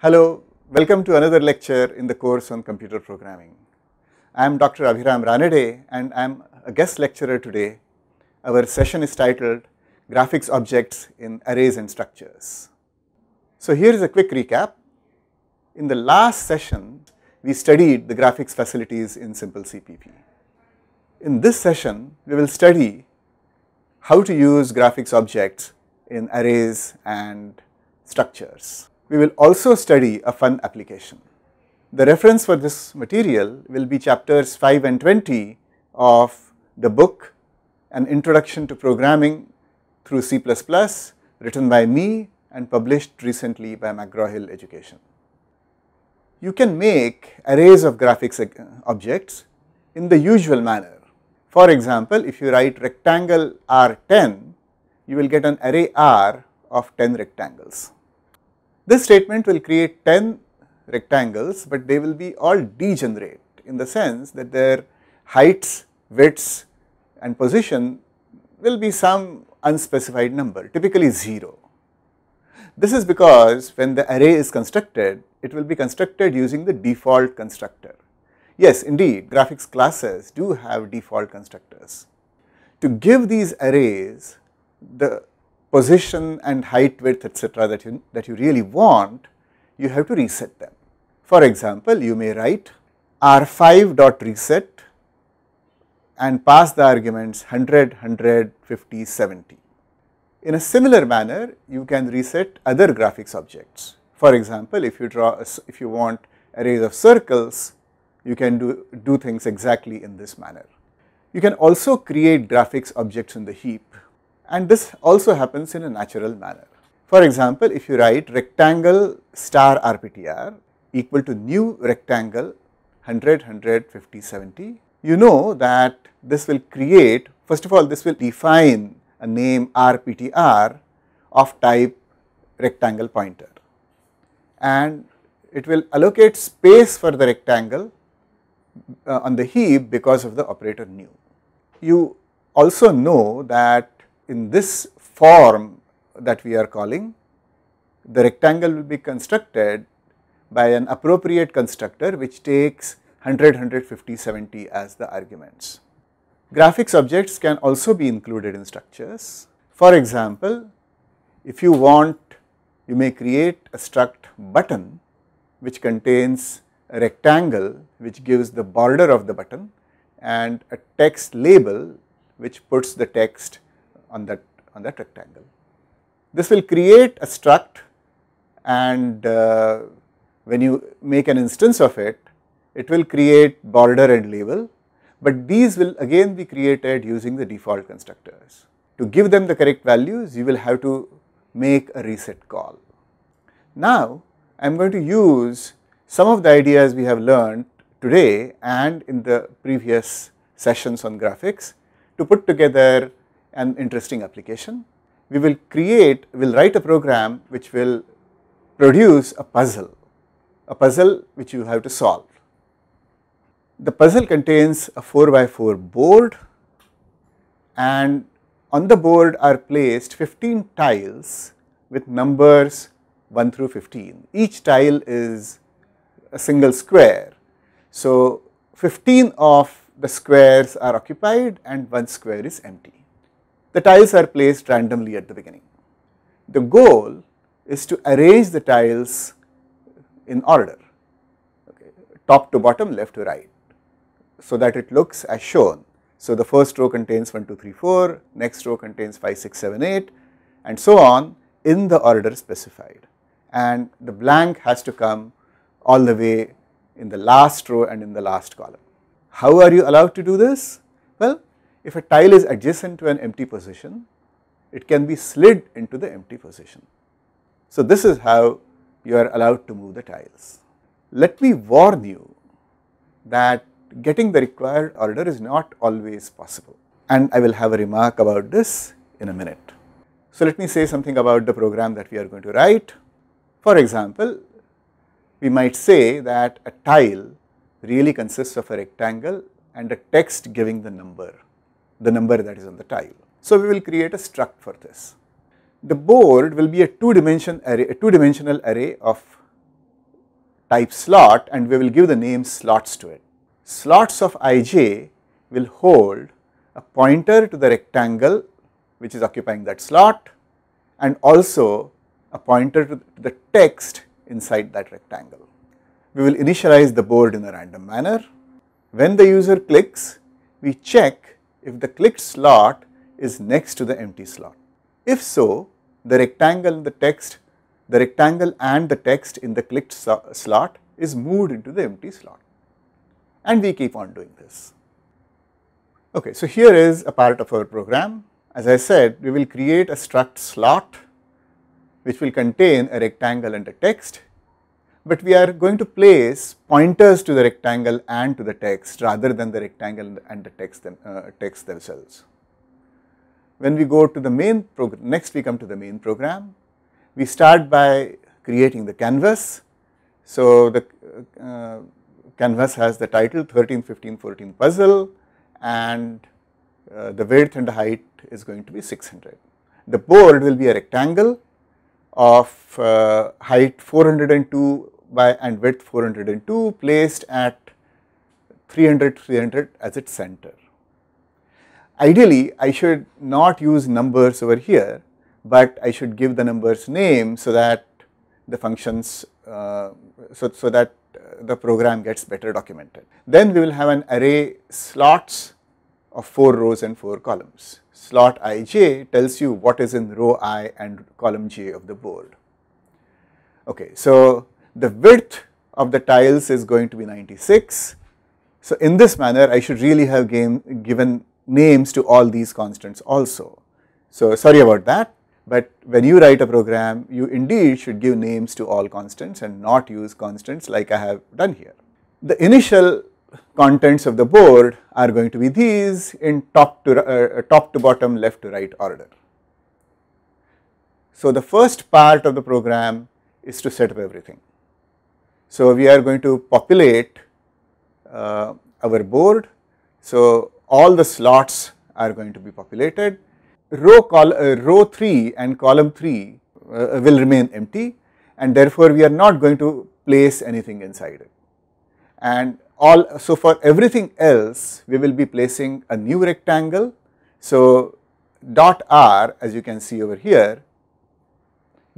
Hello, welcome to another lecture in the course on computer programming. I am Dr. Abhiram Ranade and I am a guest lecturer today. Our session is titled Graphics Objects in Arrays and Structures. So here is a quick recap. In the last session, we studied the graphics facilities in simple CPP. In this session, we will study how to use graphics objects in arrays and structures we will also study a fun application. The reference for this material will be chapters 5 and 20 of the book An Introduction to Programming through C++ written by me and published recently by McGraw-Hill Education. You can make arrays of graphics objects in the usual manner. For example, if you write rectangle R10, you will get an array R of 10 rectangles. This statement will create 10 rectangles, but they will be all degenerate in the sense that their heights, widths and position will be some unspecified number, typically 0. This is because when the array is constructed, it will be constructed using the default constructor. Yes, indeed, graphics classes do have default constructors. To give these arrays the position and height width etc. that you that you really want, you have to reset them. For example, you may write r5 dot reset and pass the arguments 100, 150, 70. In a similar manner, you can reset other graphics objects. For example, if you draw, if you want arrays of circles, you can do, do things exactly in this manner. You can also create graphics objects in the heap and this also happens in a natural manner. For example, if you write rectangle star RPTR equal to new rectangle 100, 100, 50, 70, you know that this will create, first of all this will define a name RPTR of type rectangle pointer and it will allocate space for the rectangle uh, on the heap because of the operator new. You also know that in this form that we are calling, the rectangle will be constructed by an appropriate constructor which takes 100, 150, 70 as the arguments. Graphics objects can also be included in structures. For example, if you want you may create a struct button which contains a rectangle which gives the border of the button and a text label which puts the text on that on that rectangle. This will create a struct and uh, when you make an instance of it, it will create border and label, but these will again be created using the default constructors. To give them the correct values, you will have to make a reset call. Now, I am going to use some of the ideas we have learned today and in the previous sessions on graphics to put together an interesting application. We will create, we will write a program which will produce a puzzle, a puzzle which you have to solve. The puzzle contains a 4 by 4 board and on the board are placed 15 tiles with numbers 1 through 15. Each tile is a single square. So, 15 of the squares are occupied and one square is empty the tiles are placed randomly at the beginning. The goal is to arrange the tiles in order, okay, top to bottom, left to right, so that it looks as shown. So, the first row contains 1, 2, 3, 4, next row contains 5, 6, 7, 8 and so on in the order specified and the blank has to come all the way in the last row and in the last column. How are you allowed to do this? Well, if a tile is adjacent to an empty position, it can be slid into the empty position. So, this is how you are allowed to move the tiles. Let me warn you that getting the required order is not always possible and I will have a remark about this in a minute. So, let me say something about the program that we are going to write. For example, we might say that a tile really consists of a rectangle and a text giving the number the number that is on the tile. So we will create a struct for this. The board will be a two-dimension array, a two-dimensional array of type slot and we will give the name slots to it. Slots of ij will hold a pointer to the rectangle which is occupying that slot and also a pointer to the text inside that rectangle. We will initialize the board in a random manner. When the user clicks, we check if the clicked slot is next to the empty slot. If so, the rectangle in the text, the rectangle and the text in the clicked slot is moved into the empty slot and we keep on doing this. Okay, so here is a part of our program. As I said, we will create a struct slot which will contain a rectangle and a text but we are going to place pointers to the rectangle and to the text rather than the rectangle and the text, them, uh, text themselves. When we go to the main program, next we come to the main program, we start by creating the canvas. So, the uh, canvas has the title 13, 15, 14 puzzle and uh, the width and the height is going to be 600. The board will be a rectangle of uh, height 402 by and width 402 placed at 300 300 as its center. Ideally, I should not use numbers over here, but I should give the numbers name so that the functions uh, so, so that uh, the program gets better documented. Then we will have an array slots of 4 rows and 4 columns. Slot ij tells you what is in row i and column j of the board. Okay, so the width of the tiles is going to be 96. So, in this manner I should really have game, given names to all these constants also. So, sorry about that, but when you write a program you indeed should give names to all constants and not use constants like I have done here. The initial contents of the board are going to be these in top to, uh, uh top to bottom, left to right order. So, the first part of the program is to set up everything. So, we are going to populate uh, our board. So, all the slots are going to be populated. Row, col uh, row 3 and column 3 uh, will remain empty and therefore, we are not going to place anything inside it. And all so for everything else we will be placing a new rectangle. So, dot r as you can see over here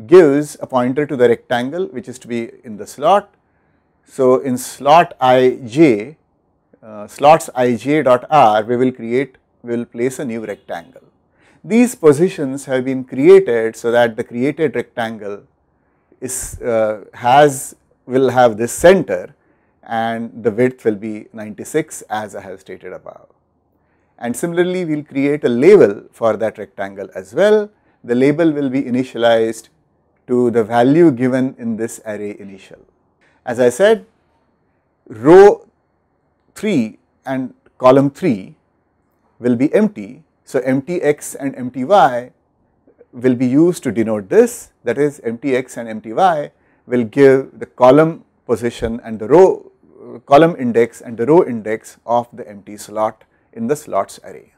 gives a pointer to the rectangle which is to be in the slot so, in slot i j, uh, slots i j dot r, we will create, we will place a new rectangle. These positions have been created so that the created rectangle is uh, has will have this center and the width will be 96 as I have stated above. And similarly, we will create a label for that rectangle as well. The label will be initialized to the value given in this array initial. As I said, row 3 and column 3 will be empty. So, empty x and empty y will be used to denote this that is empty x and empty y will give the column position and the row column index and the row index of the empty slot in the slots array.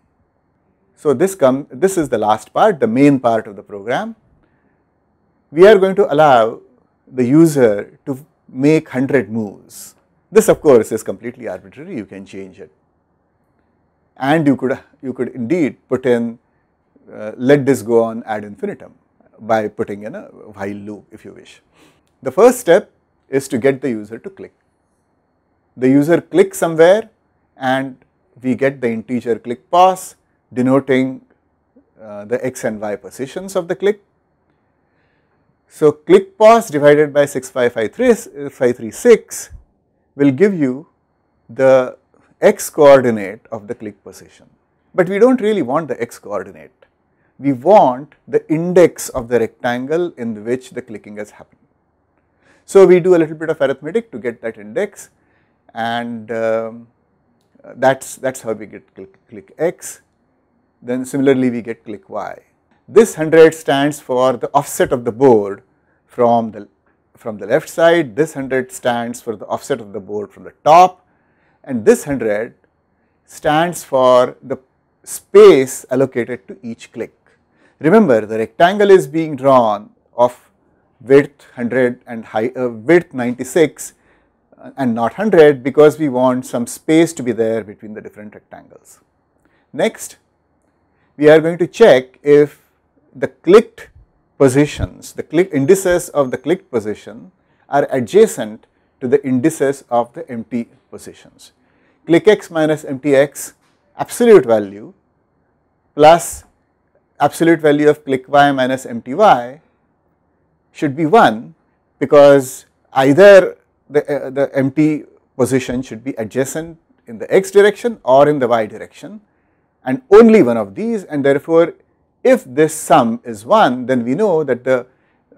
So, this come this is the last part the main part of the program. We are going to allow the user to make 100 moves. This of course is completely arbitrary, you can change it. And you could, you could indeed put in, uh, let this go on ad infinitum by putting in a while loop if you wish. The first step is to get the user to click. The user clicks somewhere and we get the integer click pass denoting uh, the x and y positions of the click so, click pause divided by 65536 will give you the x coordinate of the click position, but we do not really want the x coordinate. We want the index of the rectangle in which the clicking has happened. So, we do a little bit of arithmetic to get that index and um, that is that is how we get click, click x. Then similarly, we get click y. This 100 stands for the offset of the board from the, from the left side, this 100 stands for the offset of the board from the top and this 100 stands for the space allocated to each click. Remember the rectangle is being drawn of width 100 and high, uh, width 96 and not 100 because we want some space to be there between the different rectangles. Next, we are going to check if the clicked positions, the click indices of the clicked position are adjacent to the indices of the empty positions. Click x minus empty x absolute value plus absolute value of click y minus empty y should be 1 because either the, uh, the empty position should be adjacent in the x direction or in the y direction and only one of these and therefore if this sum is 1, then we know that the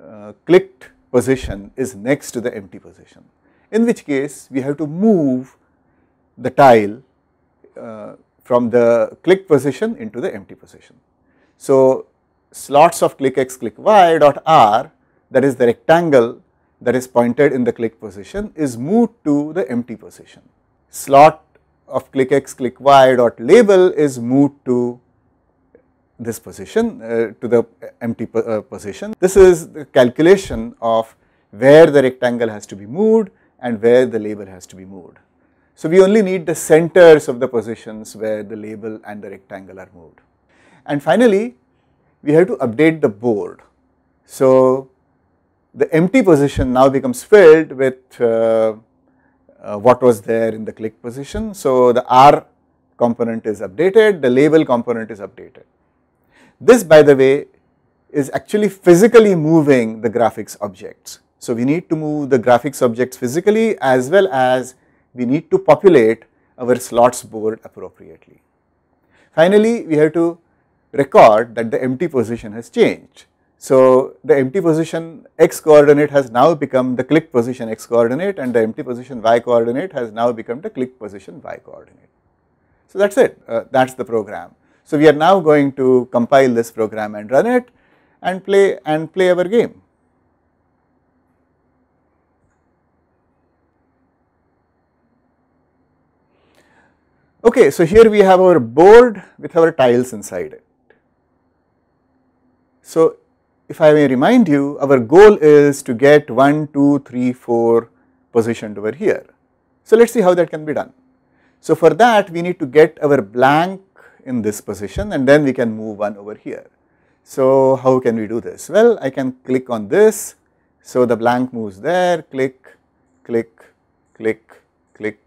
uh, clicked position is next to the empty position, in which case we have to move the tile uh, from the clicked position into the empty position. So, slots of click x click y dot r that is the rectangle that is pointed in the click position is moved to the empty position. Slot of click x click y dot label is moved to this position uh, to the empty uh, position. This is the calculation of where the rectangle has to be moved and where the label has to be moved. So, we only need the centers of the positions where the label and the rectangle are moved. And finally, we have to update the board. So, the empty position now becomes filled with uh, uh, what was there in the click position. So, the R component is updated, the label component is updated. This by the way is actually physically moving the graphics objects. So, we need to move the graphics objects physically as well as we need to populate our slots board appropriately. Finally, we have to record that the empty position has changed. So, the empty position x coordinate has now become the click position x coordinate and the empty position y coordinate has now become the click position y coordinate. So, that is it, uh, that is the program. So, we are now going to compile this program and run it and play and play our game. Okay, so here we have our board with our tiles inside it. So, if I may remind you, our goal is to get 1, 2, 3, 4 positioned over here. So, let us see how that can be done. So, for that we need to get our blank in this position and then we can move one over here. So, how can we do this? Well, I can click on this. So, the blank moves there, click, click, click, click,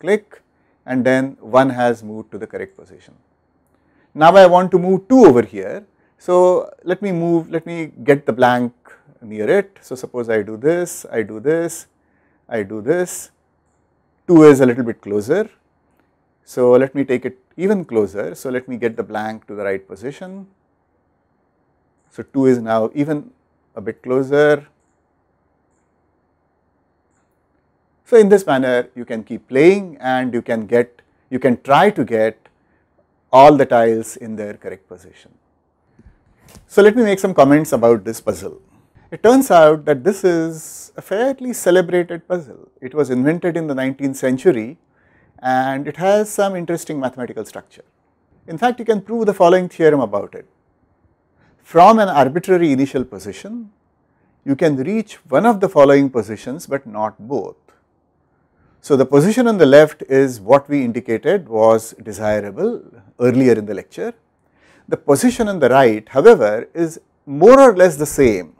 click and then one has moved to the correct position. Now, I want to move 2 over here. So, let me move, let me get the blank near it. So, suppose I do this, I do this, I do this, 2 is a little bit closer. So, let me take it even closer. So, let me get the blank to the right position. So, 2 is now even a bit closer. So, in this manner you can keep playing and you can get, you can try to get all the tiles in their correct position. So, let me make some comments about this puzzle. It turns out that this is a fairly celebrated puzzle. It was invented in the 19th century and it has some interesting mathematical structure. In fact, you can prove the following theorem about it. From an arbitrary initial position, you can reach one of the following positions but not both. So, the position on the left is what we indicated was desirable earlier in the lecture. The position on the right however is more or less the same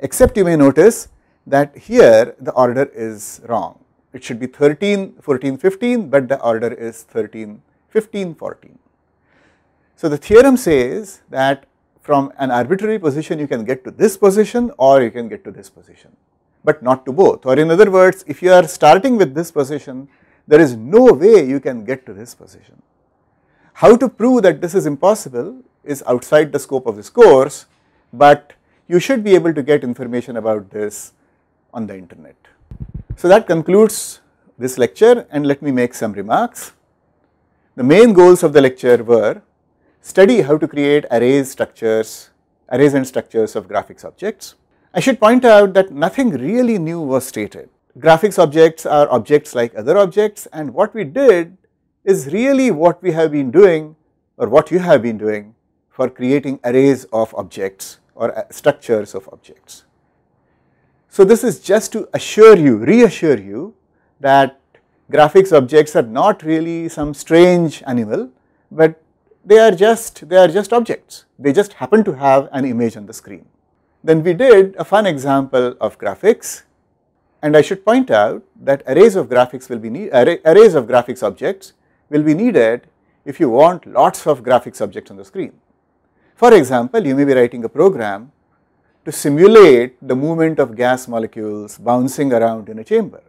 except you may notice that here the order is wrong. It should be 13, 14, 15, but the order is 13, 15, 14. So, the theorem says that from an arbitrary position you can get to this position or you can get to this position, but not to both or in other words if you are starting with this position there is no way you can get to this position. How to prove that this is impossible is outside the scope of this course, but you should be able to get information about this on the internet. So that concludes this lecture and let me make some remarks. The main goals of the lecture were study how to create arrays structures, arrays and structures of graphics objects. I should point out that nothing really new was stated. Graphics objects are objects like other objects and what we did is really what we have been doing or what you have been doing for creating arrays of objects or uh, structures of objects. So, this is just to assure you, reassure you that graphics objects are not really some strange animal, but they are just they are just objects they just happen to have an image on the screen then we did a fun example of graphics and i should point out that arrays of graphics will be need, array, arrays of graphics objects will be needed if you want lots of graphics objects on the screen for example you may be writing a program to simulate the movement of gas molecules bouncing around in a chamber.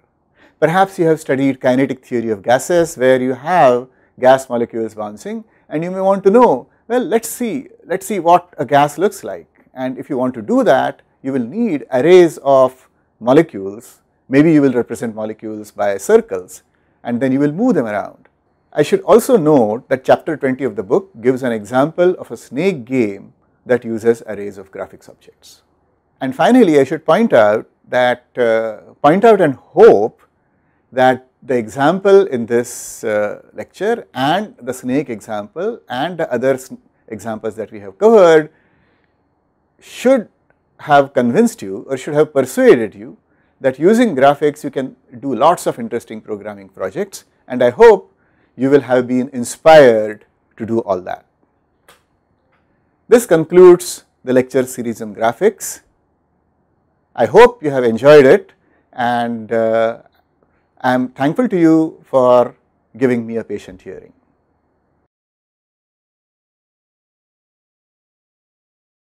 Perhaps you have studied kinetic theory of gases where you have gas molecules bouncing and you may want to know, well let us see, let us see what a gas looks like and if you want to do that you will need arrays of molecules, maybe you will represent molecules by circles and then you will move them around. I should also note that chapter 20 of the book gives an example of a snake game that uses arrays of graphics objects. And finally, I should point out that uh, point out and hope that the example in this uh, lecture and the snake example and the other examples that we have covered should have convinced you or should have persuaded you that using graphics you can do lots of interesting programming projects and I hope you will have been inspired to do all that. This concludes the lecture series on graphics. I hope you have enjoyed it and uh, I am thankful to you for giving me a patient hearing.